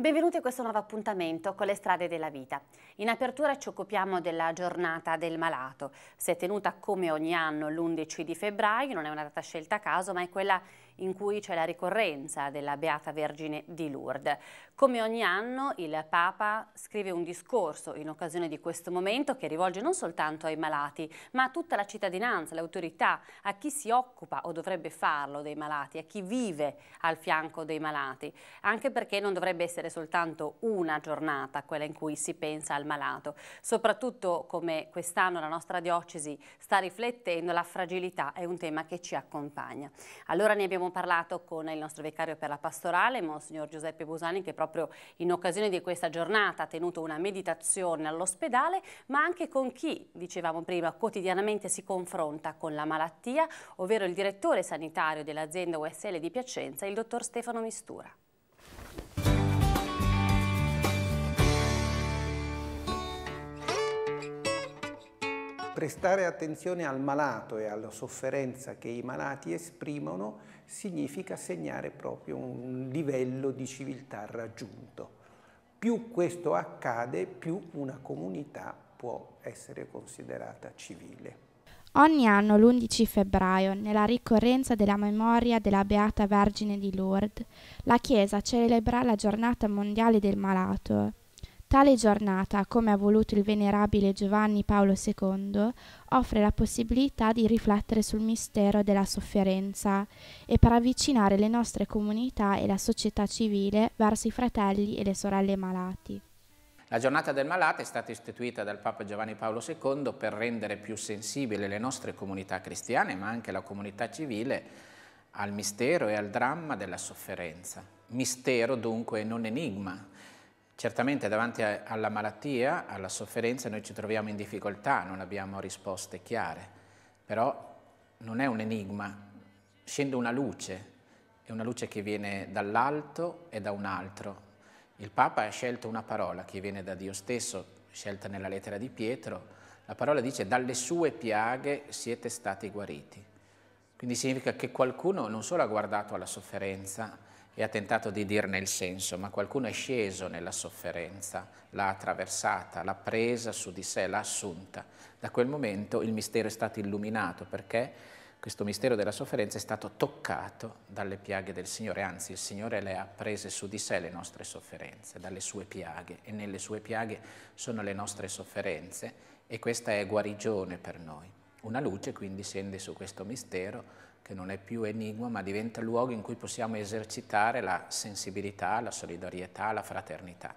Benvenuti a questo nuovo appuntamento con le strade della vita. In apertura ci occupiamo della giornata del malato. Si è tenuta come ogni anno l'11 di febbraio, non è una data scelta a caso, ma è quella in cui c'è la ricorrenza della Beata Vergine di Lourdes. Come ogni anno il Papa scrive un discorso in occasione di questo momento che rivolge non soltanto ai malati, ma a tutta la cittadinanza, le autorità, a chi si occupa o dovrebbe farlo dei malati, a chi vive al fianco dei malati, anche perché non dovrebbe essere soltanto una giornata quella in cui si pensa al malato, soprattutto come quest'anno la nostra diocesi sta riflettendo la fragilità è un tema che ci accompagna. Allora ne abbiamo Abbiamo parlato con il nostro vicario per la pastorale, Monsignor Giuseppe Busani, che proprio in occasione di questa giornata ha tenuto una meditazione all'ospedale, ma anche con chi, dicevamo prima, quotidianamente si confronta con la malattia, ovvero il direttore sanitario dell'azienda USL di Piacenza, il dottor Stefano Mistura. prestare attenzione al malato e alla sofferenza che i malati esprimono significa segnare proprio un livello di civiltà raggiunto. Più questo accade, più una comunità può essere considerata civile. Ogni anno l'11 febbraio, nella ricorrenza della memoria della Beata Vergine di Lourdes, la Chiesa celebra la giornata mondiale del malato. Tale giornata, come ha voluto il venerabile Giovanni Paolo II, offre la possibilità di riflettere sul mistero della sofferenza e per avvicinare le nostre comunità e la società civile verso i fratelli e le sorelle malati. La giornata del malato è stata istituita dal Papa Giovanni Paolo II per rendere più sensibile le nostre comunità cristiane, ma anche la comunità civile, al mistero e al dramma della sofferenza. Mistero dunque non enigma, Certamente davanti a, alla malattia, alla sofferenza, noi ci troviamo in difficoltà, non abbiamo risposte chiare, però non è un enigma, scende una luce, è una luce che viene dall'alto e da un altro. Il Papa ha scelto una parola che viene da Dio stesso, scelta nella lettera di Pietro, la parola dice dalle sue piaghe siete stati guariti. Quindi significa che qualcuno non solo ha guardato alla sofferenza, e ha tentato di dirne il senso, ma qualcuno è sceso nella sofferenza, l'ha attraversata, l'ha presa su di sé, l'ha assunta. Da quel momento il mistero è stato illuminato perché questo mistero della sofferenza è stato toccato dalle piaghe del Signore, anzi il Signore le ha prese su di sé le nostre sofferenze, dalle sue piaghe e nelle sue piaghe sono le nostre sofferenze e questa è guarigione per noi. Una luce quindi scende su questo mistero che non è più enigma, ma diventa luogo in cui possiamo esercitare la sensibilità, la solidarietà, la fraternità.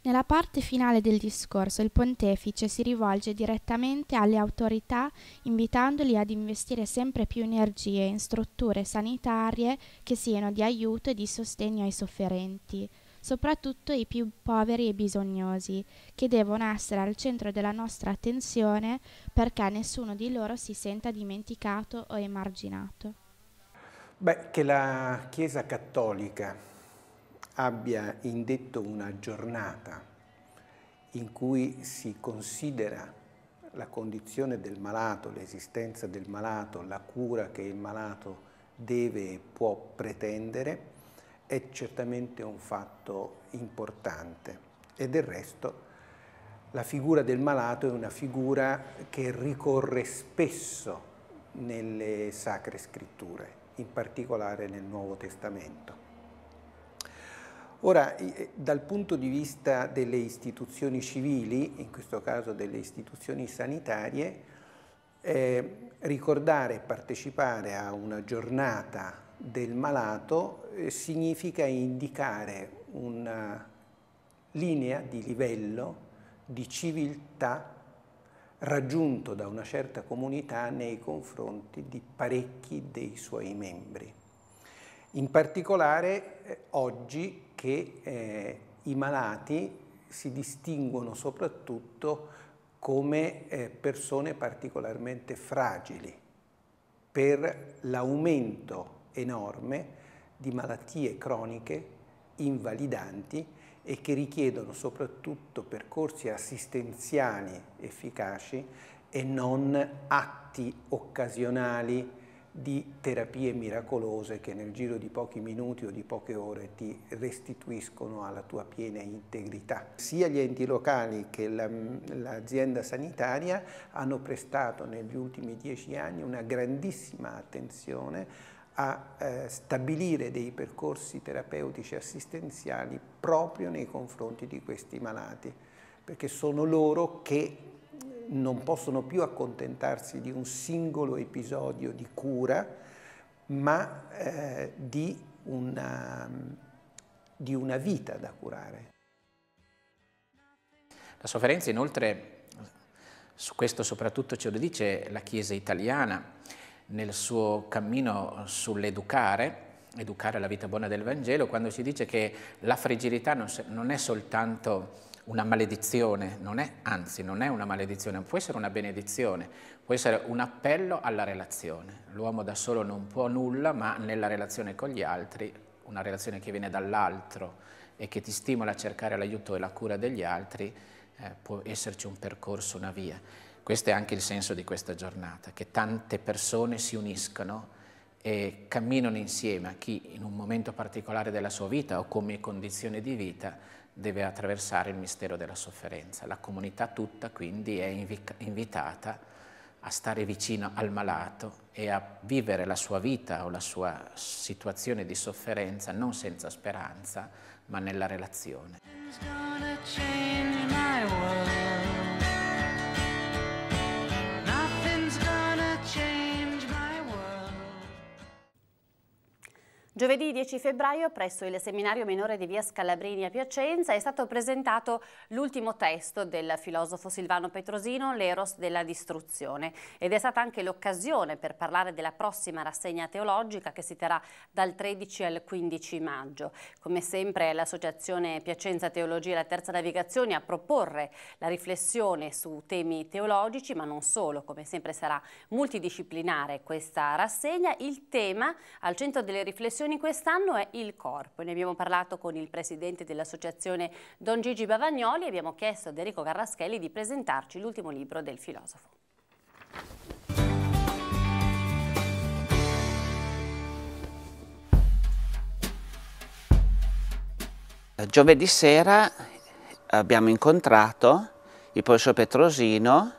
Nella parte finale del discorso il pontefice si rivolge direttamente alle autorità invitandoli ad investire sempre più energie in strutture sanitarie che siano di aiuto e di sostegno ai sofferenti soprattutto i più poveri e bisognosi, che devono essere al centro della nostra attenzione perché nessuno di loro si senta dimenticato o emarginato. Beh, che la Chiesa Cattolica abbia indetto una giornata in cui si considera la condizione del malato, l'esistenza del malato, la cura che il malato deve e può pretendere, è certamente un fatto importante e del resto la figura del malato è una figura che ricorre spesso nelle sacre scritture, in particolare nel Nuovo Testamento. Ora, eh, dal punto di vista delle istituzioni civili, in questo caso delle istituzioni sanitarie, eh, ricordare e partecipare a una giornata del malato eh, significa indicare una linea di livello di civiltà raggiunto da una certa comunità nei confronti di parecchi dei suoi membri. In particolare eh, oggi che eh, i malati si distinguono soprattutto come eh, persone particolarmente fragili per l'aumento enorme di malattie croniche invalidanti e che richiedono soprattutto percorsi assistenziali efficaci e non atti occasionali di terapie miracolose che nel giro di pochi minuti o di poche ore ti restituiscono alla tua piena integrità. Sia gli enti locali che l'azienda sanitaria hanno prestato negli ultimi dieci anni una grandissima attenzione a eh, stabilire dei percorsi terapeutici assistenziali proprio nei confronti di questi malati, perché sono loro che mm, non possono più accontentarsi di un singolo episodio di cura, ma eh, di, una, mm, di una vita da curare. La sofferenza inoltre, su questo soprattutto ce lo dice la Chiesa italiana, nel suo cammino sull'educare, educare alla vita buona del Vangelo, quando ci dice che la fragilità non è soltanto una maledizione, non è, anzi non è una maledizione, può essere una benedizione, può essere un appello alla relazione. L'uomo da solo non può nulla, ma nella relazione con gli altri, una relazione che viene dall'altro e che ti stimola a cercare l'aiuto e la cura degli altri, eh, può esserci un percorso, una via. Questo è anche il senso di questa giornata, che tante persone si uniscono e camminano insieme a chi in un momento particolare della sua vita o come condizione di vita deve attraversare il mistero della sofferenza. La comunità tutta quindi è invitata a stare vicino al malato e a vivere la sua vita o la sua situazione di sofferenza non senza speranza, ma nella relazione. Giovedì 10 febbraio presso il seminario minore di via Scalabrini a Piacenza è stato presentato l'ultimo testo del filosofo Silvano Petrosino, L'Eros della distruzione ed è stata anche l'occasione per parlare della prossima rassegna teologica che si terrà dal 13 al 15 maggio. Come sempre l'associazione Piacenza Teologia e la Terza Navigazione a proporre la riflessione su temi teologici ma non solo, come sempre sarà multidisciplinare questa rassegna. Il tema al centro delle riflessioni associazioni quest'anno è il corpo. Ne abbiamo parlato con il presidente dell'associazione Don Gigi Bavagnoli e abbiamo chiesto a Enrico Carraschelli di presentarci l'ultimo libro del filosofo. Eh, giovedì sera abbiamo incontrato il professor Petrosino,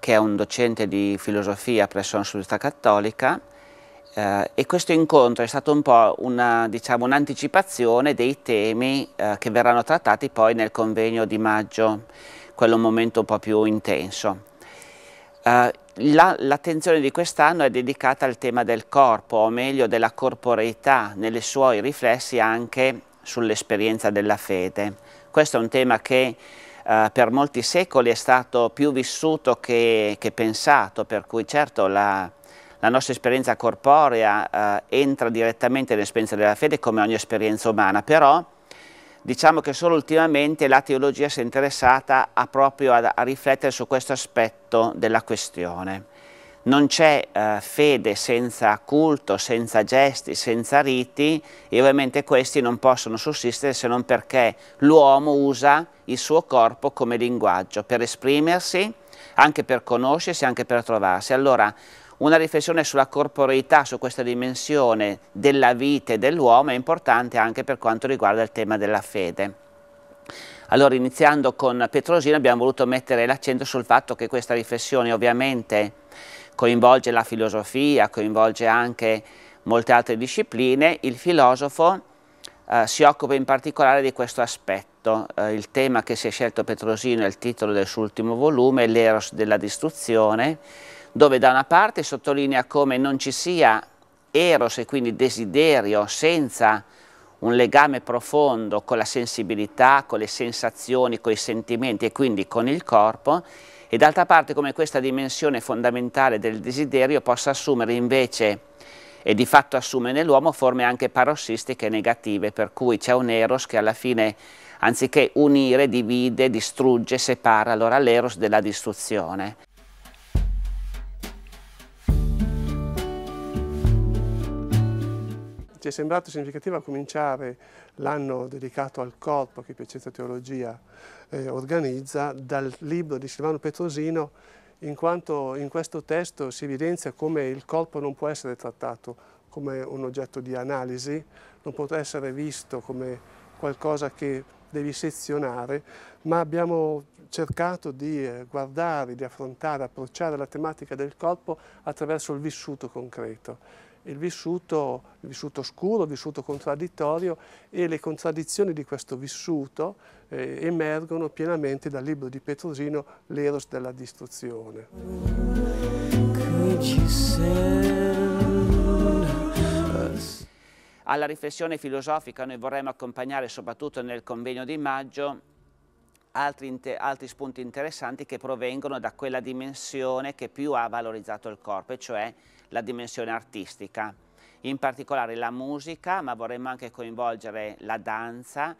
che è un docente di filosofia presso l'Università Cattolica, eh, e questo incontro è stato un po' diciamo, un'anticipazione diciamo, un dei temi eh, che verranno trattati poi nel convegno di maggio, quello un momento un po' più intenso. Eh, L'attenzione la, di quest'anno è dedicata al tema del corpo, o meglio della corporeità, nelle suoi riflessi anche sull'esperienza della fede. Questo è un tema che Uh, per molti secoli è stato più vissuto che, che pensato, per cui certo la, la nostra esperienza corporea eh, entra direttamente nell'esperienza della fede come ogni esperienza umana, però diciamo che solo ultimamente la teologia si è interessata a proprio a, a riflettere su questo aspetto della questione. Non c'è eh, fede senza culto, senza gesti, senza riti e ovviamente questi non possono sussistere se non perché l'uomo usa il suo corpo come linguaggio per esprimersi, anche per conoscersi, anche per trovarsi. Allora una riflessione sulla corporeità, su questa dimensione della vita e dell'uomo è importante anche per quanto riguarda il tema della fede. Allora iniziando con Petrosino abbiamo voluto mettere l'accento sul fatto che questa riflessione ovviamente coinvolge la filosofia, coinvolge anche molte altre discipline, il filosofo eh, si occupa in particolare di questo aspetto. Eh, il tema che si è scelto Petrosino è il titolo del suo ultimo volume, l'eros della distruzione, dove da una parte sottolinea come non ci sia eros e quindi desiderio senza un legame profondo con la sensibilità, con le sensazioni, con i sentimenti e quindi con il corpo e d'altra parte come questa dimensione fondamentale del desiderio possa assumere invece e di fatto assume nell'uomo forme anche parossistiche negative per cui c'è un eros che alla fine anziché unire divide, distrugge, separa allora l'eros della distruzione Ci è sembrato significativo cominciare l'anno dedicato al corpo che Piacenza Teologia eh, organizza dal libro di Silvano Petrosino in quanto in questo testo si evidenzia come il corpo non può essere trattato come un oggetto di analisi, non può essere visto come qualcosa che devi sezionare, ma abbiamo cercato di eh, guardare, di affrontare, approcciare la tematica del corpo attraverso il vissuto concreto il vissuto, il vissuto scuro, il vissuto contraddittorio e le contraddizioni di questo vissuto eh, emergono pienamente dal libro di Petrosino L'Eros della distruzione. Alla riflessione filosofica noi vorremmo accompagnare soprattutto nel convegno di maggio Altri, altri, spunti interessanti che provengono da quella dimensione che più ha valorizzato il corpo, e cioè la dimensione artistica, in particolare la musica, ma vorremmo anche coinvolgere la danza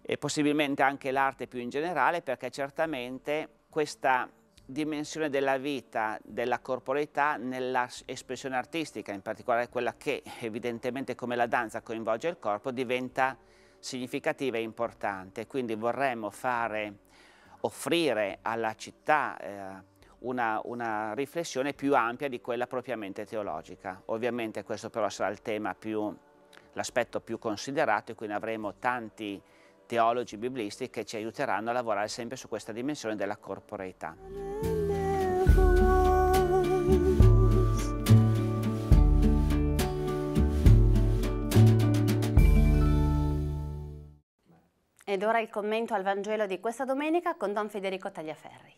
e possibilmente anche l'arte più in generale, perché certamente questa dimensione della vita, della corporeità nell'espressione artistica, in particolare quella che evidentemente come la danza coinvolge il corpo, diventa significativa e importante. Quindi vorremmo fare, offrire alla città eh, una, una, riflessione più ampia di quella propriamente teologica. Ovviamente questo però sarà il tema più, l'aspetto più considerato e quindi avremo tanti teologi biblisti che ci aiuteranno a lavorare sempre su questa dimensione della corporeità. Ed ora il commento al Vangelo di questa domenica con Don Federico Tagliaferri.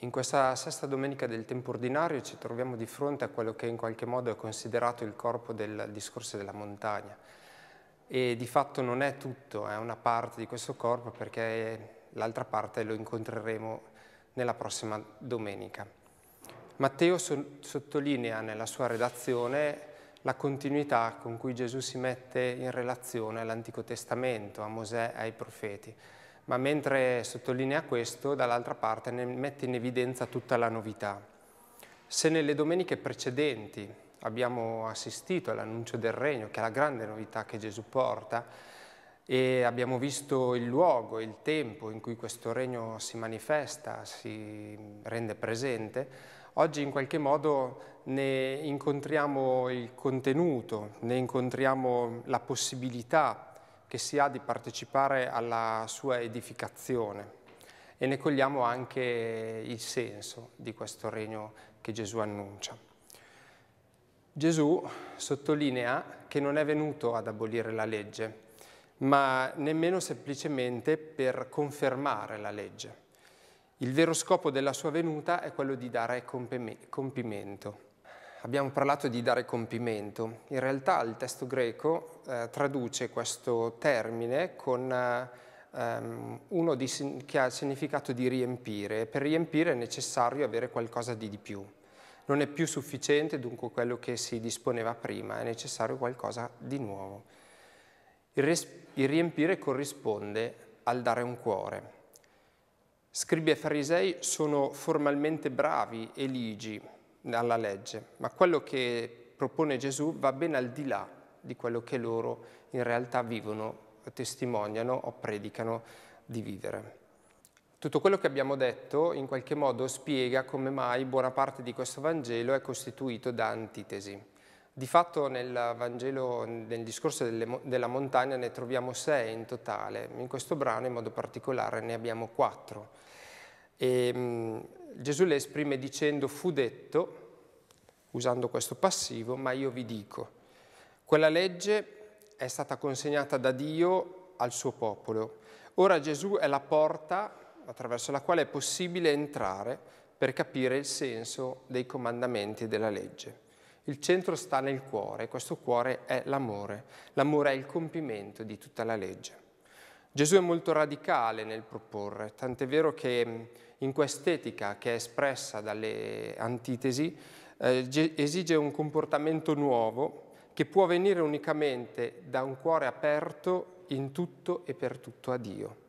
In questa sesta domenica del tempo ordinario ci troviamo di fronte a quello che in qualche modo è considerato il corpo del discorso della montagna e di fatto non è tutto, è una parte di questo corpo perché l'altra parte lo incontreremo nella prossima domenica. Matteo so sottolinea nella sua redazione la continuità con cui Gesù si mette in relazione all'Antico Testamento, a Mosè e ai profeti ma mentre sottolinea questo, dall'altra parte ne mette in evidenza tutta la novità. Se nelle domeniche precedenti abbiamo assistito all'annuncio del regno, che è la grande novità che Gesù porta, e abbiamo visto il luogo, il tempo in cui questo regno si manifesta, si rende presente, oggi in qualche modo ne incontriamo il contenuto, ne incontriamo la possibilità che si ha di partecipare alla sua edificazione e ne cogliamo anche il senso di questo regno che Gesù annuncia. Gesù sottolinea che non è venuto ad abolire la legge, ma nemmeno semplicemente per confermare la legge. Il vero scopo della sua venuta è quello di dare compimento. Abbiamo parlato di dare compimento. In realtà il testo greco eh, traduce questo termine con eh, ehm, uno di, che ha il significato di riempire. Per riempire è necessario avere qualcosa di di più. Non è più sufficiente dunque quello che si disponeva prima, è necessario qualcosa di nuovo. il, il riempire corrisponde al dare un cuore. Scribi e farisei sono formalmente bravi e ligi, alla legge, ma quello che propone Gesù va ben al di là di quello che loro in realtà vivono, testimoniano o predicano di vivere. Tutto quello che abbiamo detto in qualche modo spiega come mai buona parte di questo Vangelo è costituito da antitesi. Di fatto nel Vangelo, nel discorso delle, della montagna ne troviamo sei in totale, in questo brano in modo particolare ne abbiamo quattro. E, ehm, Gesù le esprime dicendo fu detto, usando questo passivo, ma io vi dico. Quella legge è stata consegnata da Dio al suo popolo. Ora Gesù è la porta attraverso la quale è possibile entrare per capire il senso dei comandamenti della legge. Il centro sta nel cuore, questo cuore è l'amore. L'amore è il compimento di tutta la legge. Gesù è molto radicale nel proporre, tant'è vero che in quest'etica che è espressa dalle antitesi, eh, esige un comportamento nuovo che può venire unicamente da un cuore aperto in tutto e per tutto a Dio.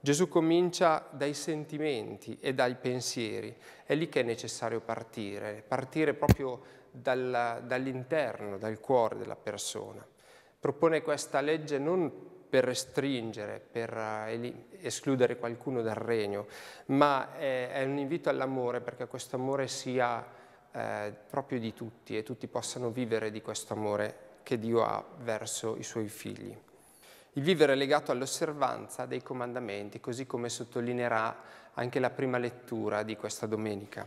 Gesù comincia dai sentimenti e dai pensieri, è lì che è necessario partire, partire proprio dal, dall'interno, dal cuore della persona. Propone questa legge non per restringere, per eh, escludere qualcuno dal regno, ma eh, è un invito all'amore perché questo amore sia eh, proprio di tutti e tutti possano vivere di questo amore che Dio ha verso i suoi figli. Il vivere è legato all'osservanza dei comandamenti, così come sottolineerà anche la prima lettura di questa domenica.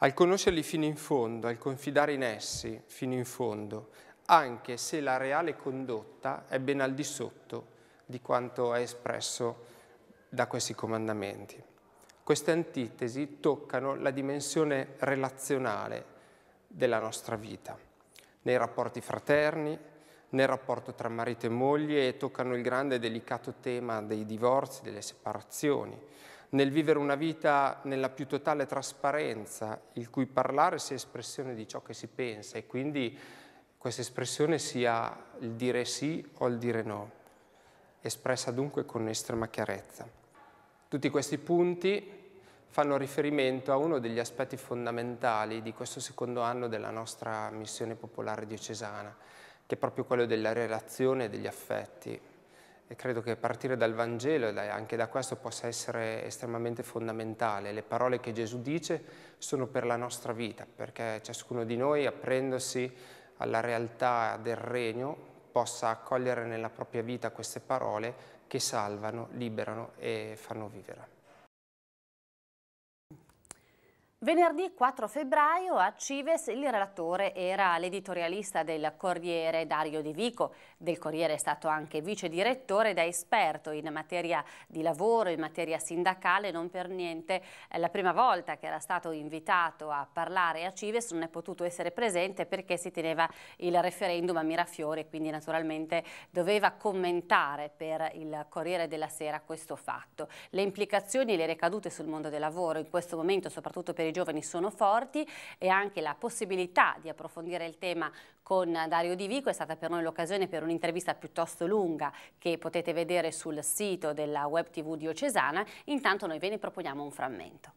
Al conoscerli fino in fondo, al confidare in essi fino in fondo, anche se la reale condotta è ben al di sotto di quanto è espresso da questi comandamenti. Queste antitesi toccano la dimensione relazionale della nostra vita, nei rapporti fraterni, nel rapporto tra marito e moglie e toccano il grande e delicato tema dei divorzi, delle separazioni, nel vivere una vita nella più totale trasparenza, il cui parlare sia espressione di ciò che si pensa e quindi questa espressione sia il dire sì o il dire no, espressa dunque con estrema chiarezza. Tutti questi punti fanno riferimento a uno degli aspetti fondamentali di questo secondo anno della nostra missione popolare diocesana, che è proprio quello della relazione e degli affetti. E credo che partire dal Vangelo e anche da questo possa essere estremamente fondamentale. Le parole che Gesù dice sono per la nostra vita, perché ciascuno di noi, aprendosi alla realtà del Regno, possa accogliere nella propria vita queste parole che salvano, liberano e fanno vivere. Venerdì 4 febbraio a Cives il relatore era l'editorialista del Corriere Dario De Vico. Del Corriere è stato anche vice direttore ed è esperto in materia di lavoro, in materia sindacale, non per niente. La prima volta che era stato invitato a parlare a Cives non è potuto essere presente perché si teneva il referendum a Mirafiori quindi naturalmente doveva commentare per il Corriere della Sera questo fatto. Le implicazioni e le ricadute sul mondo del lavoro in questo momento, soprattutto per dei giovani sono forti e anche la possibilità di approfondire il tema con Dario Di Vico è stata per noi l'occasione per un'intervista piuttosto lunga che potete vedere sul sito della web tv diocesana, intanto noi ve ne proponiamo un frammento.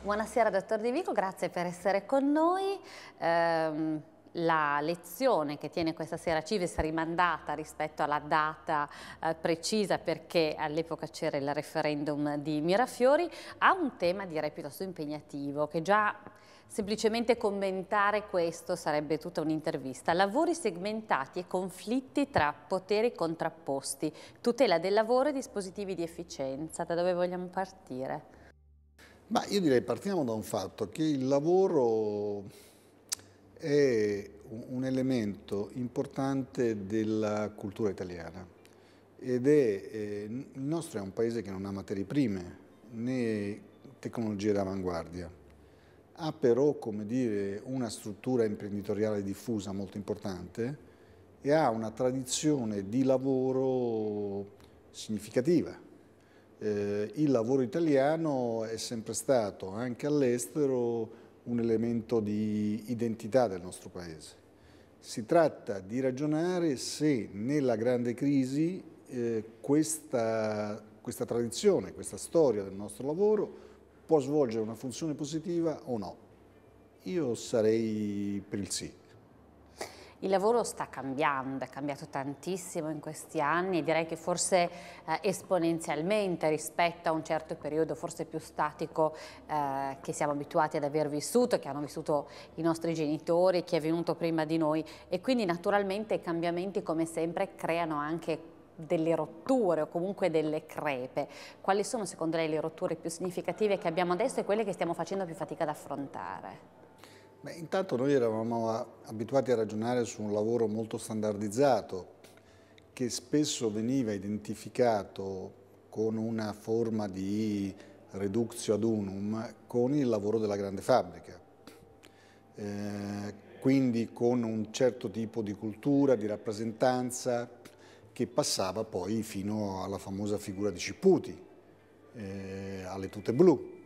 Buonasera dottor Di Vico, grazie per essere con noi. Um la lezione che tiene questa sera Cives rimandata rispetto alla data eh, precisa perché all'epoca c'era il referendum di Mirafiori, ha un tema direi piuttosto impegnativo che già Semplicemente commentare questo sarebbe tutta un'intervista. Lavori segmentati e conflitti tra poteri contrapposti, tutela del lavoro e dispositivi di efficienza. Da dove vogliamo partire? Ma io direi partiamo da un fatto che il lavoro è un elemento importante della cultura italiana ed è, eh, il nostro è un paese che non ha materie prime né tecnologie d'avanguardia, ha però come dire, una struttura imprenditoriale diffusa molto importante e ha una tradizione di lavoro significativa. Eh, il lavoro italiano è sempre stato, anche all'estero, un elemento di identità del nostro Paese. Si tratta di ragionare se nella grande crisi eh, questa, questa tradizione, questa storia del nostro lavoro può svolgere una funzione positiva o no. Io sarei per il sì. Il lavoro sta cambiando, è cambiato tantissimo in questi anni e direi che forse eh, esponenzialmente rispetto a un certo periodo forse più statico eh, che siamo abituati ad aver vissuto, che hanno vissuto i nostri genitori, chi è venuto prima di noi e quindi naturalmente i cambiamenti come sempre creano anche delle rotture o comunque delle crepe. Quali sono secondo lei le rotture più significative che abbiamo adesso e quelle che stiamo facendo più fatica ad affrontare? Beh, intanto noi eravamo abituati a ragionare su un lavoro molto standardizzato che spesso veniva identificato con una forma di reductio ad unum con il lavoro della grande fabbrica, eh, quindi con un certo tipo di cultura, di rappresentanza che passava poi fino alla famosa figura di Ciputi, eh, alle tute blu.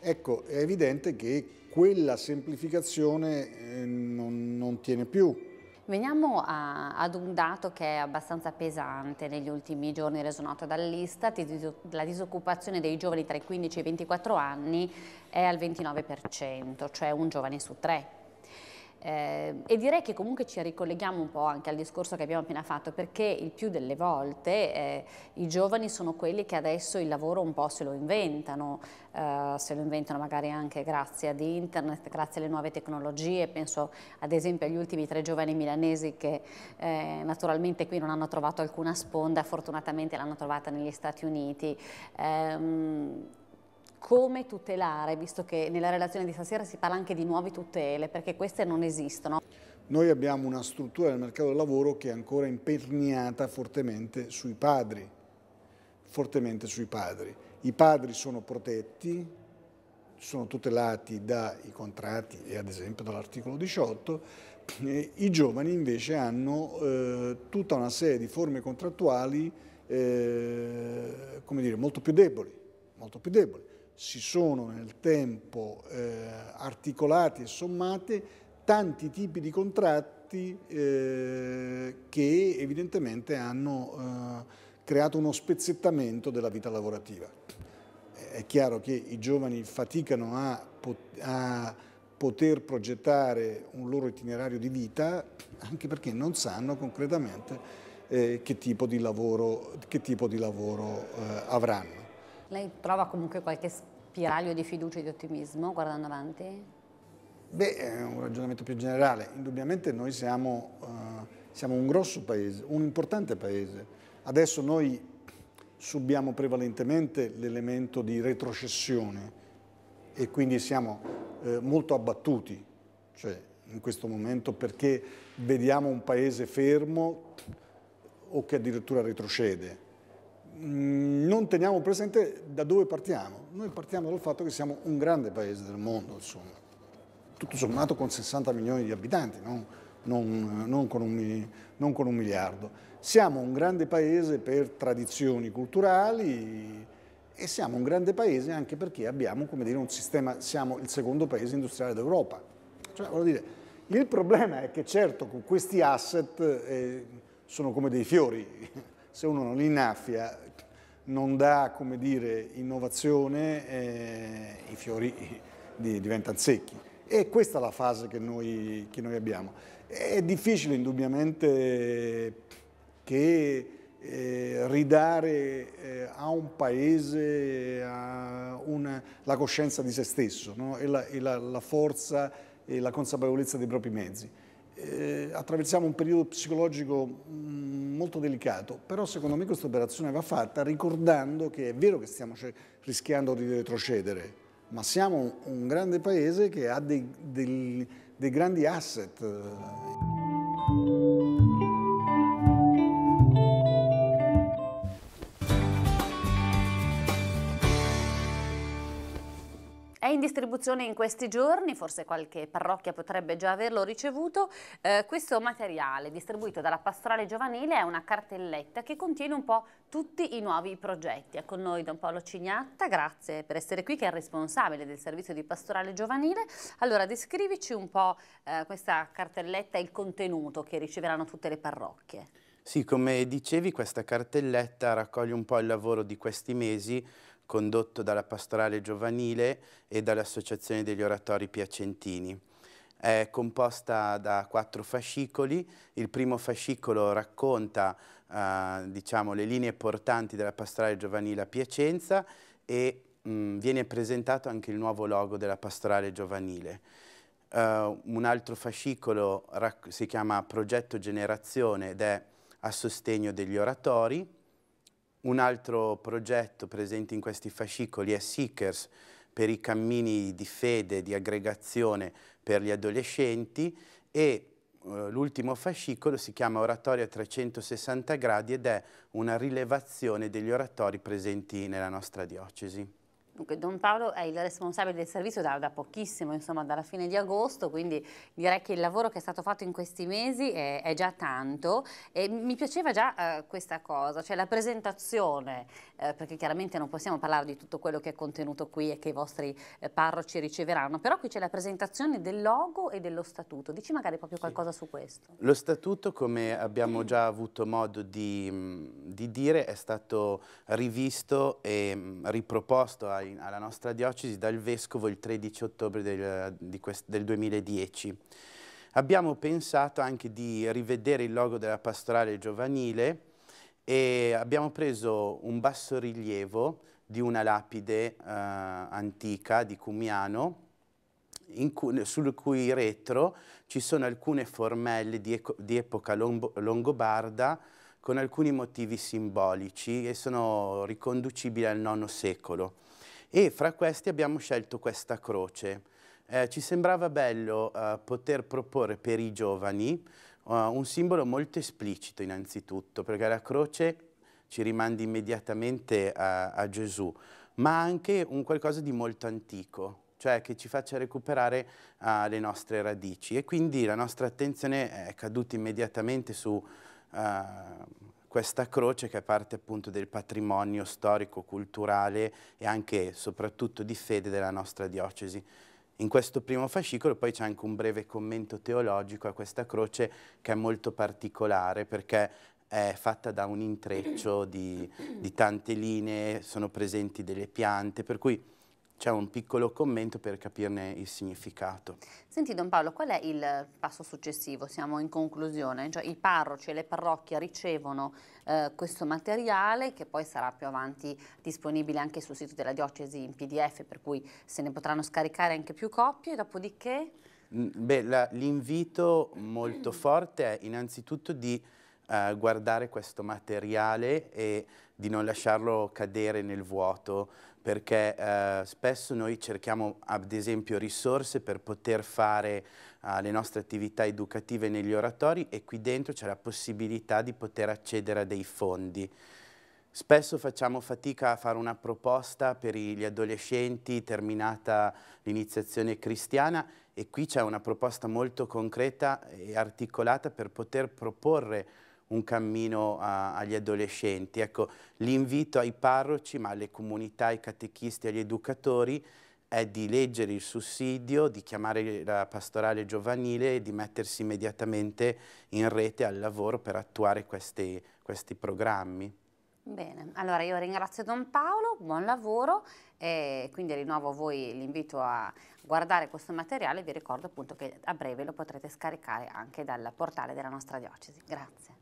Ecco, è evidente che quella semplificazione eh, non, non tiene più. Veniamo a, ad un dato che è abbastanza pesante negli ultimi giorni reso noto dall'Istat, la disoccupazione dei giovani tra i 15 e i 24 anni è al 29%, cioè un giovane su tre. Eh, e direi che comunque ci ricolleghiamo un po' anche al discorso che abbiamo appena fatto, perché il più delle volte eh, i giovani sono quelli che adesso il lavoro un po' se lo inventano, eh, se lo inventano magari anche grazie ad internet, grazie alle nuove tecnologie, penso ad esempio agli ultimi tre giovani milanesi che eh, naturalmente qui non hanno trovato alcuna sponda, fortunatamente l'hanno trovata negli Stati Uniti. Ehm, come tutelare, visto che nella relazione di stasera si parla anche di nuove tutele, perché queste non esistono. Noi abbiamo una struttura del mercato del lavoro che è ancora imperniata fortemente sui padri, fortemente sui padri. I padri sono protetti, sono tutelati dai contratti e ad esempio dall'articolo 18, i giovani invece hanno eh, tutta una serie di forme contrattuali eh, come dire, molto più deboli, molto più deboli si sono nel tempo eh, articolati e sommati tanti tipi di contratti eh, che evidentemente hanno eh, creato uno spezzettamento della vita lavorativa. È chiaro che i giovani faticano a, a poter progettare un loro itinerario di vita anche perché non sanno concretamente eh, che tipo di lavoro, tipo di lavoro eh, avranno. Lei trova comunque qualche spiraglio di fiducia e di ottimismo guardando avanti? Beh, è un ragionamento più generale. Indubbiamente noi siamo, uh, siamo un grosso paese, un importante paese. Adesso noi subiamo prevalentemente l'elemento di retrocessione e quindi siamo uh, molto abbattuti cioè, in questo momento perché vediamo un paese fermo o che addirittura retrocede Mm, non teniamo presente da dove partiamo. Noi partiamo dal fatto che siamo un grande paese del mondo, insomma. tutto sommato con 60 milioni di abitanti, non, non, non, con un, non, con un, miliardo. Siamo un grande paese per tradizioni culturali e siamo un grande paese anche perché abbiamo, come dire, un sistema, siamo il secondo paese industriale d'Europa. Cioè, il problema è che certo con questi asset eh, sono come dei fiori, se uno non li innaffia non dà come dire, innovazione, eh, i fiori diventano secchi. E questa è la fase che noi, che noi abbiamo. È difficile indubbiamente che eh, ridare eh, a un paese a una, la coscienza di se stesso no? e, la, e la, la forza e la consapevolezza dei propri mezzi eh, attraversiamo un periodo psicologico mh, mm, molto delicato, però secondo me questa operazione va fatta ricordando che è vero che stiamo rischiando di retrocedere, ma siamo un grande paese che ha dei, dei, dei grandi asset. in distribuzione in questi giorni, forse qualche parrocchia potrebbe già averlo ricevuto, eh, questo materiale distribuito dalla Pastorale Giovanile è una cartelletta che contiene un po' tutti i nuovi progetti. È con noi Don Paolo Cignatta, grazie per essere qui, che è il responsabile del servizio di Pastorale Giovanile. Allora, descrivici un po' eh, questa cartelletta e il contenuto che riceveranno tutte le parrocchie. Sì, come dicevi, questa cartelletta raccoglie un po' il lavoro di questi mesi condotto dalla pastorale giovanile e dall'Associazione degli Oratori Piacentini. È composta da quattro fascicoli, il primo fascicolo racconta eh, diciamo, le linee portanti della pastorale giovanile a Piacenza e mh, mm, viene presentato anche il nuovo logo della pastorale giovanile. Uh, un altro fascicolo si chiama Progetto Generazione ed è a sostegno degli oratori un altro progetto presente in questi fascicoli è Seekers per i cammini di fede, di aggregazione per gli adolescenti e eh, l'ultimo fascicolo si chiama Oratorio a 360 gradi ed è una rilevazione degli oratori presenti nella nostra diocesi. Dunque, Don Paolo è il responsabile del servizio da, da, pochissimo, insomma dalla fine di agosto, quindi direi che il lavoro che è stato fatto in questi mesi è, è già tanto e mi piaceva già eh, questa cosa, cioè la presentazione, eh, perché chiaramente non possiamo parlare di tutto quello che è contenuto qui e che i vostri eh, parroci riceveranno, però qui c'è la presentazione del logo e dello statuto, dici magari proprio qualcosa sì. su questo. Lo statuto, come abbiamo già avuto modo di, di dire, è stato rivisto e mm, riproposto ai alla nostra diocesi dal Vescovo il 13 ottobre del, del 2010. Abbiamo pensato anche di rivedere il logo della pastorale giovanile e abbiamo preso un bassorilievo di una lapide eh, antica di Cumiano cui, sul cui retro ci sono alcune formelle di, di epoca longobarda con alcuni motivi simbolici e sono riconducibili al IX secolo e fra questi abbiamo scelto questa croce. Eh, ci sembrava bello eh, poter proporre per i giovani eh, un simbolo molto esplicito innanzitutto, perché la croce ci rimanda immediatamente a, a Gesù, ma anche un qualcosa di molto antico, cioè che ci faccia recuperare uh, le nostre radici. E quindi la nostra attenzione è caduta immediatamente su uh, questa croce che è parte appunto del patrimonio storico, culturale e anche e soprattutto di fede della nostra diocesi. In questo primo fascicolo poi c'è anche un breve commento teologico a questa croce che è molto particolare perché è fatta da un intreccio di, di tante linee, sono presenti delle piante, per cui c'è un piccolo commento per capirne il significato. Senti Don Paolo, qual è il passo successivo? Siamo in conclusione, cioè, i parroci e le parrocchie ricevono eh, questo materiale che poi sarà più avanti disponibile anche sul sito della diocesi in pdf per cui se ne potranno scaricare anche più copie, dopodiché? Mm, beh, l'invito molto forte è innanzitutto di eh, guardare questo materiale e di non lasciarlo cadere nel vuoto perché eh, spesso noi cerchiamo ad esempio risorse per poter fare eh, le nostre attività educative negli oratori e qui dentro c'è la possibilità di poter accedere a dei fondi. Spesso facciamo fatica a fare una proposta per gli adolescenti terminata l'iniziazione cristiana e qui c'è una proposta molto concreta e articolata per poter proporre un cammino a, agli adolescenti. Ecco, l'invito ai parroci, ma alle comunità, ai catechisti, agli educatori è di leggere il sussidio, di chiamare la pastorale giovanile e di mettersi immediatamente in rete al lavoro per attuare questi, questi programmi. Bene, allora io ringrazio Don Paolo, buon lavoro e quindi rinnovo a voi l'invito a guardare questo materiale, vi ricordo appunto che a breve lo potrete scaricare anche dal portale della nostra diocesi. Grazie.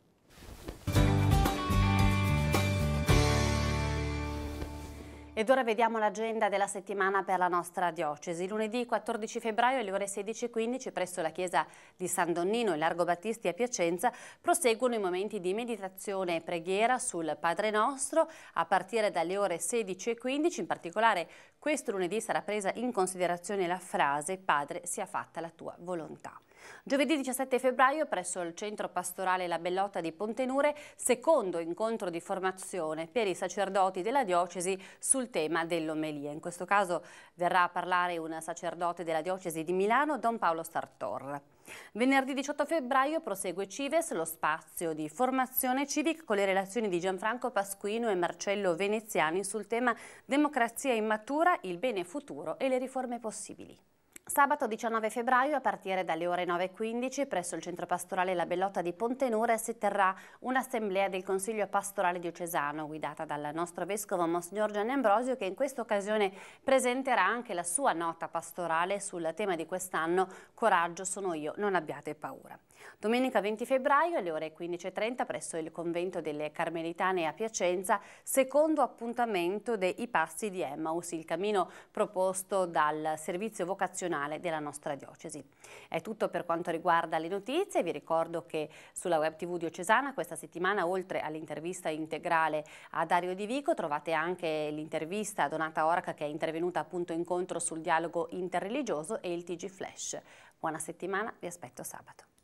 Ed ora vediamo l'agenda della settimana per la nostra diocesi. Lunedì 14 febbraio alle ore 16.15 presso la chiesa di San Donnino e Largo Battisti a Piacenza proseguono i momenti di meditazione e preghiera sul Padre Nostro a partire dalle ore 16.15. In particolare questo lunedì sarà presa in considerazione la frase Padre sia fatta la tua volontà. Giovedì 17 febbraio presso il centro pastorale La Bellotta di Pontenure, secondo incontro di formazione per i sacerdoti della diocesi sul tema dell'omelia. In questo caso verrà a parlare un sacerdote della diocesi di Milano, Don Paolo Sartor. Venerdì 18 febbraio prosegue Cives, lo spazio di formazione civica con le relazioni di Gianfranco Pasquino e Marcello Veneziani sul tema Democrazia immatura, il bene futuro e le riforme possibili. Sabato 19 febbraio a partire dalle ore 9.15 presso il centro pastorale La Bellotta di Pontenure si terrà un'assemblea del Consiglio Pastorale Diocesano guidata dal nostro Vescovo Monsignor Gian Ambrosio che in questa occasione presenterà anche la sua nota pastorale sul tema di quest'anno Coraggio sono io, non abbiate paura. Domenica 20 febbraio alle ore 15.30 presso il convento delle Carmelitane a Piacenza secondo appuntamento dei Passi di Emmaus, il cammino proposto dal servizio vocazionale comunale della nostra diocesi. È tutto per quanto riguarda le notizie, vi ricordo che sulla web tv diocesana questa settimana oltre all'intervista integrale a Dario Di Vico trovate anche l'intervista a Donata Oraca che è intervenuta appunto incontro sul dialogo interreligioso e il TG Flash. Buona settimana, vi aspetto sabato.